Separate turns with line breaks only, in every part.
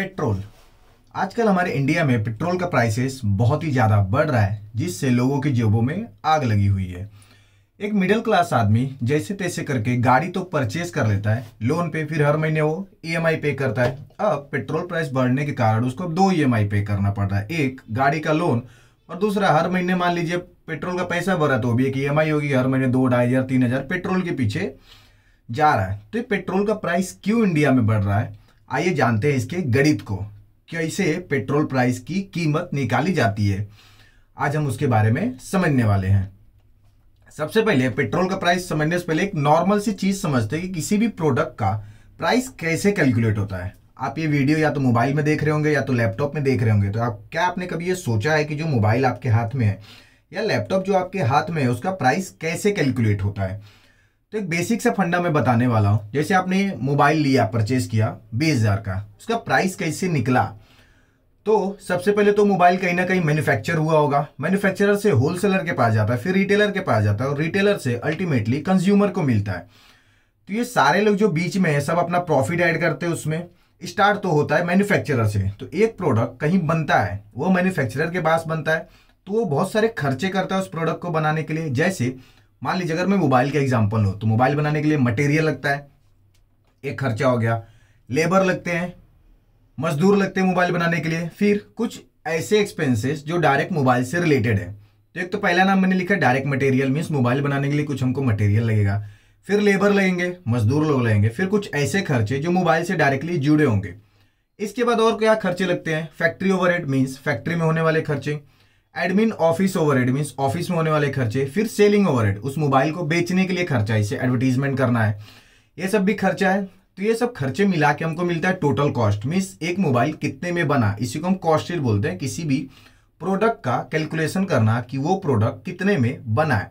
petrol आजकल हमारे India में पेट्रोल का प्राइसेस बहुत ही ज़्यादा बढ़ रहा है जिससे लोगों की जेबों में आग लगी हुई है एक मिडिल क्लास आदमी जैसे तैसे करके गाड़ी तो परचेज कर लेता है लोन पे फिर हर महीने वो ईएमआई e पे करता है अब पेट्रोल प्राइस बढ़ने के कारण उसको दो ईएमआई e पे करना पड़ रहा है एक गाड़ी का लोन और दूसरा हर महीने मान लीजिए पेट्रोल का पैसा भरा तो भी एक ई e होगी हर महीने दो ढाई हज़ार तीन हज़ार पेट्रोल के पीछे जा रहा है तो ये पेट्रोल का प्राइस क्यों इंडिया में बढ़ रहा है आइए जानते हैं इसके गणित को कैसे पेट्रोल प्राइस की कीमत निकाली जाती है आज हम उसके बारे में समझने वाले हैं सबसे पहले पेट्रोल का प्राइस समझने से पहले एक नॉर्मल सी चीज़ समझते हैं कि किसी भी प्रोडक्ट का प्राइस कैसे कैलकुलेट होता है आप ये वीडियो या तो मोबाइल में देख रहे होंगे या तो लैपटॉप में देख रहे होंगे तो आप क्या आपने कभी ये सोचा है कि जो मोबाइल आपके हाथ में है या लैपटॉप जो आपके हाथ में है उसका प्राइस कैसे कैलकुलेट होता है तो एक बेसिक से फंडा मैं बताने वाला हूँ जैसे आपने मोबाइल लिया परचेज किया बीस हज़ार का उसका प्राइस कैसे निकला तो सबसे पहले तो मोबाइल कहीं ना कहीं मैन्युफैक्चर हुआ होगा मैन्युफैक्चरर से होलसेलर के पास जाता है फिर रिटेलर के पास जाता है और रिटेलर से अल्टीमेटली कंज्यूमर को मिलता है तो ये सारे लोग जो बीच में है सब अपना प्रॉफिट ऐड करते हैं उसमें स्टार्ट तो होता है मैन्युफैक्चरर से तो एक प्रोडक्ट कहीं बनता है वो मैन्युफैक्चरर के पास बनता है तो वो बहुत सारे खर्चे करता है उस प्रोडक्ट को बनाने के लिए जैसे मान लीजिए अगर मैं मोबाइल का एग्जाम्पल हो तो मोबाइल बनाने के लिए मटेरियल लगता है एक खर्चा हो गया लेबर लगते हैं मजदूर लगते हैं मोबाइल बनाने के लिए फिर कुछ ऐसे एक्सपेंसेस जो डायरेक्ट मोबाइल से रिलेटेड है तो एक तो पहला नाम मैंने लिखा डायरेक्ट मटेरियल मीन्स मोबाइल बनाने के लिए कुछ हमको मटेरियल लगेगा फिर लेबर लगेंगे मजदूर लोग लगेंगे फिर कुछ ऐसे खर्चे जो मोबाइल से डायरेक्टली जुड़े होंगे इसके बाद और क्या खर्चे लगते हैं फैक्ट्री ओवर मीन्स फैक्ट्री में होने वाले खर्चे admin office overhead means office में होने वाले खर्चे फिर सेलिंग ओवरहेड उस मोबाइल को बेचने के लिए खर्चा इसे एडवर्टीजमेंट करना है ये सब भी खर्चा है तो ये सब खर्चे मिला के हमको मिलता है टोटल कॉस्ट मीन्स एक मोबाइल कितने में बना इसी को हम कॉस्ट बोलते हैं किसी भी प्रोडक्ट का कैलकुलेशन करना कि वो प्रोडक्ट कितने में बना है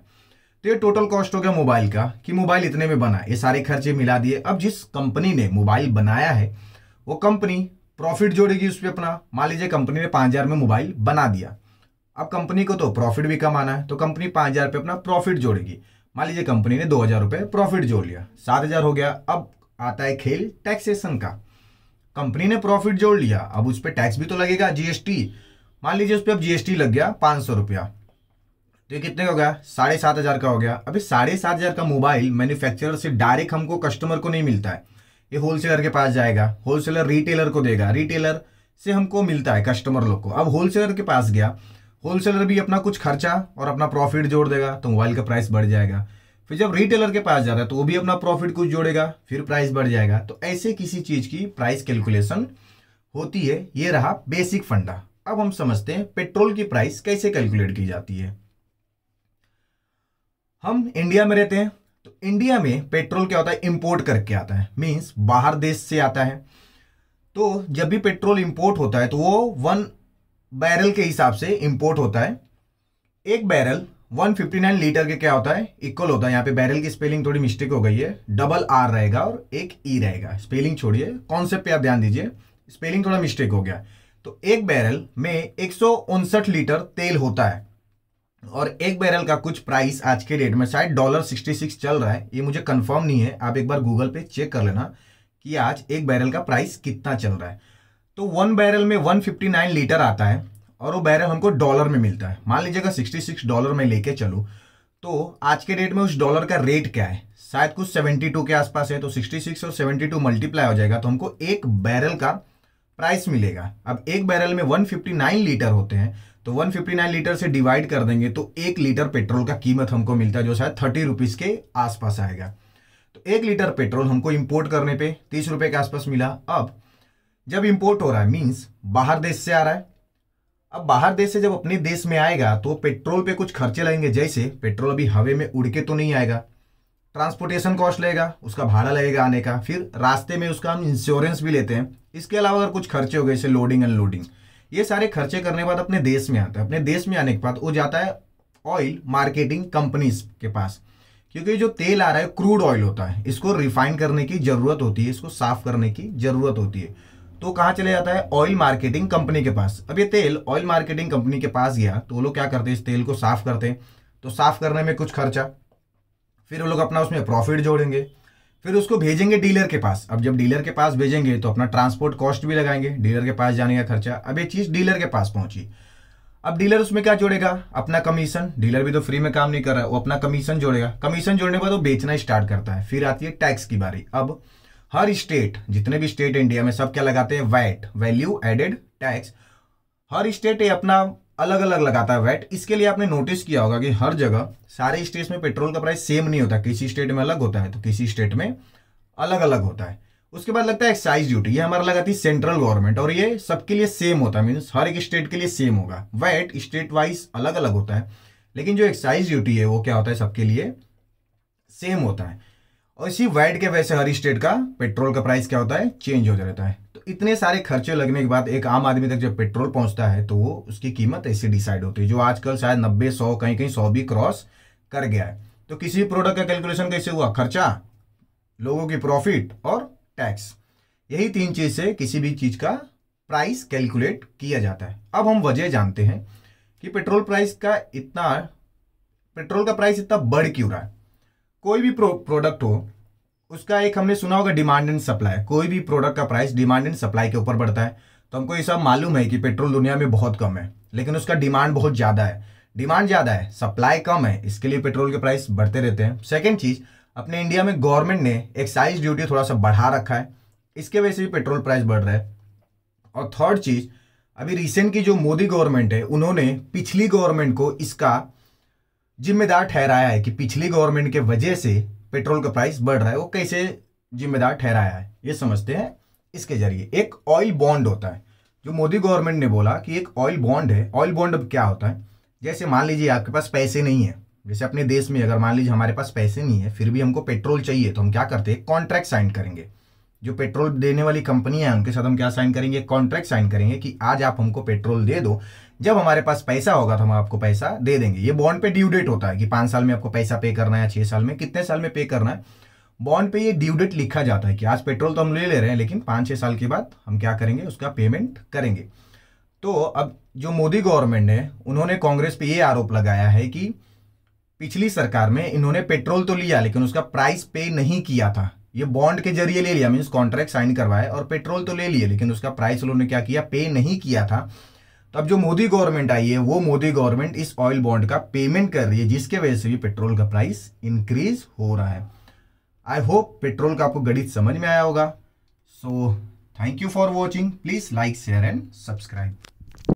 तो ये टोटल कॉस्ट हो गया मोबाइल का कि मोबाइल इतने में बना ये सारे खर्चे मिला दिए अब जिस कंपनी ने मोबाइल बनाया है वो कंपनी प्रॉफिट जोड़ेगी उस पर अपना मान लीजिए कंपनी ने पाँच हज़ार में मोबाइल बना दिया अब कंपनी को तो प्रॉफिट भी कमाना है तो कंपनी पाँच हज़ार अपना प्रॉफिट जोड़ेगी मान लीजिए कंपनी ने दो हज़ार रुपये प्रॉफिट जोड़ लिया सात हज़ार हो गया अब आता है खेल टैक्सेशन का कंपनी ने प्रॉफिट जोड़ लिया अब उस पर टैक्स भी तो लगेगा जीएसटी मान लीजिए उस पर अब जीएसटी लग गया पाँच सौ रुपया तो ये कितने का हो गया साढ़े सात हज़ार का हो गया अभी साढ़े सात हज़ार का मोबाइल मैन्युफैक्चरर से डायरेक्ट हमको कस्टमर को नहीं मिलता है ये होलसेलर के पास जाएगा होलसेलर रिटेलर को देगा रिटेलर से हमको मिलता है कस्टमर लोग को अब होलसेलर के पास गया होलसेलर भी अपना कुछ खर्चा और अपना प्रॉफिट जोड़ देगा तो मोबाइल का प्राइस बढ़ जाएगा फिर जब रिटेलर के पास जा रहा है तो वो भी अपना प्रॉफिट कुछ जोड़ेगा फिर प्राइस बढ़ जाएगा तो ऐसे किसी चीज़ की प्राइस कैलकुलेशन होती है ये रहा बेसिक फंडा अब हम समझते हैं पेट्रोल की प्राइस कैसे कैलकुलेट की जाती है हम इंडिया में रहते हैं तो इंडिया में पेट्रोल क्या होता है इंपोर्ट करके आता है मीन्स बाहर देश से आता है तो जब भी पेट्रोल इंपोर्ट होता है तो वो वन बैरल के हिसाब से इंपोर्ट होता है एक बैरल 159 लीटर के क्या होता है इक्वल होता है यहाँ पे बैरल की स्पेलिंग थोड़ी मिस्टेक हो गई है डबल आर रहेगा और एक ई e रहेगा स्पेलिंग छोड़िए कॉन्सेप्ट पे आप ध्यान दीजिए स्पेलिंग थोड़ा मिस्टेक हो गया तो एक बैरल में एक लीटर तेल होता है और एक बैरल का कुछ प्राइस आज के डेट में शायद डॉलर सिक्सटी सिक्स चल रहा है ये मुझे कंफर्म नहीं है आप एक बार गूगल पे चेक कर लेना कि आज एक बैरल का प्राइस कितना चल रहा है तो वन बैरल में 159 लीटर आता है और वो बैरल हमको डॉलर में मिलता है मान लीजिएगा 66 डॉलर में लेके चलो तो आज के डेट में उस डॉलर का रेट क्या है शायद कुछ 72 के आसपास है तो 66 और 72 मल्टीप्लाई हो जाएगा तो हमको एक बैरल का प्राइस मिलेगा अब एक बैरल में 159 लीटर होते हैं तो 159 लीटर से डिवाइड कर देंगे तो एक लीटर पेट्रोल का कीमत हमको मिलता है जो शायद थर्टी रुपीज़ के आसपास आएगा तो एक लीटर पेट्रोल हमको इम्पोर्ट करने पे तीस रुपए के आसपास मिला अब जब इंपोर्ट हो रहा है मीन्स बाहर देश से आ रहा है अब बाहर देश से जब अपने देश में आएगा तो पेट्रोल पे कुछ खर्चे लगेंगे जैसे पेट्रोल अभी हवे में उड़ के तो नहीं आएगा ट्रांसपोर्टेशन कॉस्ट लगेगा उसका भाड़ा लगेगा आने का फिर रास्ते में उसका हम इंश्योरेंस भी लेते हैं इसके अलावा अगर कुछ खर्चे हो गए जैसे लोडिंग अनलोडिंग ये सारे खर्चे करने के बाद अपने देश में आता है अपने देश में आने के बाद वो जाता है ऑयल मार्केटिंग कंपनीज के पास क्योंकि जो तेल आ रहा है क्रूड ऑयल होता है इसको रिफाइन करने की ज़रूरत होती है इसको साफ करने की ज़रूरत होती है तो कहाँ चले जाता है ऑयल मार्केटिंग कंपनी के पास अब ये तेल ऑयल मार्केटिंग कंपनी के पास गया तो वो लोग क्या करते हैं इस तेल को साफ करते हैं तो साफ करने में कुछ खर्चा फिर वो लोग अपना उसमें प्रॉफिट जोड़ेंगे फिर उसको भेजेंगे डीलर के पास अब जब डीलर के पास भेजेंगे तो अपना ट्रांसपोर्ट कॉस्ट भी लगाएंगे डीलर के पास जाने का खर्चा अब ये चीज़ डीलर के पास पहुंची अब डीलर उसमें क्या जोड़ेगा अपना कमीशन डीलर भी तो फ्री में काम नहीं कर रहा है वो अपना कमीशन जोड़ेगा कमीशन जोड़ने के बाद वो बेचना स्टार्ट करता है फिर आती है टैक्स की बारी अब हर स्टेट जितने भी स्टेट इंडिया में सब क्या लगाते हैं वैट वैल्यू एडेड टैक्स हर स्टेट ये अपना अलग अलग लगाता है वैट इसके लिए आपने नोटिस किया होगा कि हर जगह सारे स्टेट्स में पेट्रोल का प्राइस सेम नहीं होता किसी स्टेट में अलग होता है तो किसी स्टेट में अलग अलग होता है उसके बाद लगता है एक्साइज ड्यूटी ये हमारा लगाती है सेंट्रल गवर्नमेंट और ये सबके लिए सेम होता है मीन्स हर एक स्टेट के लिए सेम होगा वैट स्टेट वाइज अलग अलग होता है लेकिन जो एक्साइज ड्यूटी है वो क्या होता है सबके लिए सेम होता है और इसी वैट के वैसे हर स्टेट का पेट्रोल का प्राइस क्या होता है चेंज हो जाता है तो इतने सारे खर्चे लगने के बाद एक आम आदमी तक जब पेट्रोल पहुंचता है तो वो उसकी कीमत ऐसे डिसाइड होती है जो आजकल शायद नब्बे सौ कहीं कहीं सौ भी क्रॉस कर गया है तो किसी प्रोडक्ट का कैलकुलेशन कैसे हुआ खर्चा लोगों की प्रॉफिट और टैक्स यही तीन चीज़ से किसी भी चीज़ का प्राइस कैलकुलेट किया जाता है अब हम वजह जानते हैं कि पेट्रोल प्राइस का इतना पेट्रोल का प्राइस इतना बढ़ क्यों रहा है कोई भी प्रो, प्रोडक्ट हो उसका एक हमने सुना होगा डिमांड एंड सप्लाई कोई भी प्रोडक्ट का प्राइस डिमांड एंड सप्लाई के ऊपर बढ़ता है तो हमको ये सब मालूम है कि पेट्रोल दुनिया में बहुत कम है लेकिन उसका डिमांड बहुत ज़्यादा है डिमांड ज़्यादा है सप्लाई कम है इसके लिए पेट्रोल के प्राइस बढ़ते रहते हैं सेकेंड चीज़ अपने इंडिया में गवर्नमेंट ने एक्साइज ड्यूटी थोड़ा सा बढ़ा रखा है इसके वजह से भी पेट्रोल प्राइस बढ़ रहा है और थर्ड चीज़ अभी रिसेंट की जो मोदी गवर्नमेंट है उन्होंने पिछली गवर्नमेंट को इसका जिम्मेदार ठहराया है कि पिछली गवर्नमेंट के वजह से पेट्रोल का प्राइस बढ़ रहा है वो कैसे जिम्मेदार ठहराया है ये समझते हैं इसके जरिए एक ऑयल बॉन्ड होता है जो मोदी गवर्नमेंट ने बोला कि एक ऑयल बॉन्ड है ऑयल बॉन्ड अब क्या होता है जैसे मान लीजिए आपके पास पैसे नहीं है जैसे अपने देश में अगर मान लीजिए हमारे पास पैसे नहीं है फिर भी हमको पेट्रोल चाहिए तो हम क्या करते हैं कॉन्ट्रैक्ट साइन करेंगे जो पेट्रोल देने वाली कंपनी है उनके साथ हम क्या साइन करेंगे कॉन्ट्रैक्ट साइन करेंगे कि आज आप हमको पेट्रोल दे दो जब हमारे पास पैसा होगा तो हम आपको पैसा दे देंगे ये बॉन्ड पे ड्यू डेट होता है कि पांच साल में आपको पैसा पे करना है छह साल में कितने साल में पे करना है बॉन्ड पे ये ड्यू डेट लिखा जाता है कि आज पेट्रोल तो हम ले ले रहे हैं लेकिन पांच छह साल के बाद हम क्या करेंगे उसका पेमेंट करेंगे तो अब जो मोदी गवर्नमेंट ने उन्होंने कांग्रेस पे ये आरोप लगाया है कि पिछली सरकार में इन्होंने पेट्रोल तो लिया लेकिन उसका प्राइस पे नहीं किया था ये बॉन्ड के जरिए ले लिया मीन्स कॉन्ट्रैक्ट साइन करवाया और पेट्रोल तो ले लिया लेकिन उसका प्राइस उन्होंने क्या किया पे नहीं किया था तो अब जो मोदी गवर्नमेंट आई है वो मोदी गवर्नमेंट इस ऑयल बॉन्ड का पेमेंट कर रही है जिसके वजह से भी पेट्रोल का प्राइस इंक्रीज हो रहा है आई होप पेट्रोल का आपको गणित समझ में आया होगा so thank you for watching please like share and subscribe